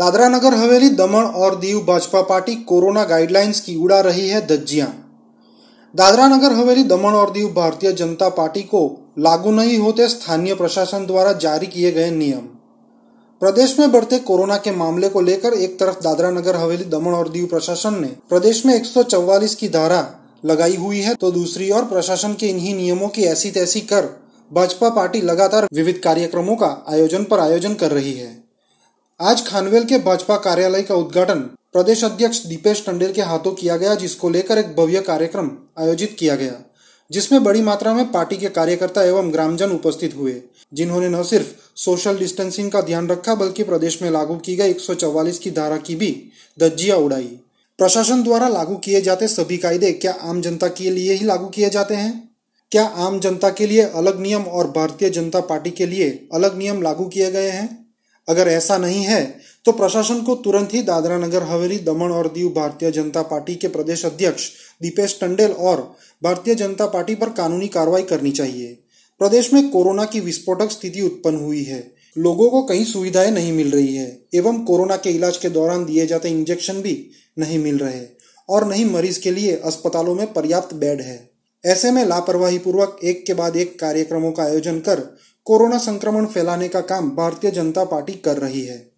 दादरा नगर हवेली दमन और Diu Bhajpa party corona guidelines की उड़ा रही है धज्जियां दादरा नगर हवेली दमन और दीव भारतीय जनता पार्टी को लागू नहीं होते स्थानीय प्रशासन द्वारा जारी किए गए नियम प्रदेश में बढ़ते कोरोना के मामले को लेकर एक तरफ दादरा नगर हवेली दमन और दीव प्रशासन ने प्रदेश में 144 की धारा लगाई हुई है तो दूसरी ओर प्रशासन के इन्हीं नियमों की ऐसी तैसी कर भाजपा पार्टी लगातार विविध कार्यक्रमों का आयोजन पर आयोजन कर रही है आज खानवेल के भाजपा कार्यालय का उद्घाटन प्रदेश अध्यक्ष दीपेश टंडेल के हाथों किया गया जिसको लेकर एक भव्य कार्यक्रम आयोजित किया गया जिसमें बड़ी मात्रा में पार्टी के कार्यकर्ता एवं ग्रामजन उपस्थित हुए जिन्होंने न सिर्फ सोशल डिस्टेंसिंग का ध्यान रखा बल्कि प्रदेश में लागू की गई 144 की धारा की भी दज्जिया उड़ाई प्रशासन द्वारा लागू किए जाते सभी कायदे क्या आम जनता के लिए ही लागू किए जाते हैं क्या आम जनता के लिए अलग नियम और भारतीय जनता पार्टी के लिए अलग नियम लागू किए गए हैं अगर ऐसा नहीं है तो प्रशासन को तुरंत ही दादरा नगर हवेली दमन और दीव भारतीय जनता पार्टी के प्रदेश अध्यक्ष दीपेश टंडेल और भारतीय जनता पार्टी पर कानूनी कार्रवाई करनी चाहिए प्रदेश में कोरोना की विस्फोटक स्थिति उत्पन्न हुई है लोगों को कहीं सुविधाएं नहीं मिल रही है एवं कोरोना के इलाज के दौरान दिए जाते इंजेक्शन भी नहीं मिल रहे और नहीं मरीज के लिए अस्पतालों में पर्याप्त बेड है ऐसे में लापरवाही पूर्वक एक के बाद एक कार्यक्रमों का आयोजन कर कोरोना संक्रमण फैलाने का काम भारतीय जनता पार्टी कर रही है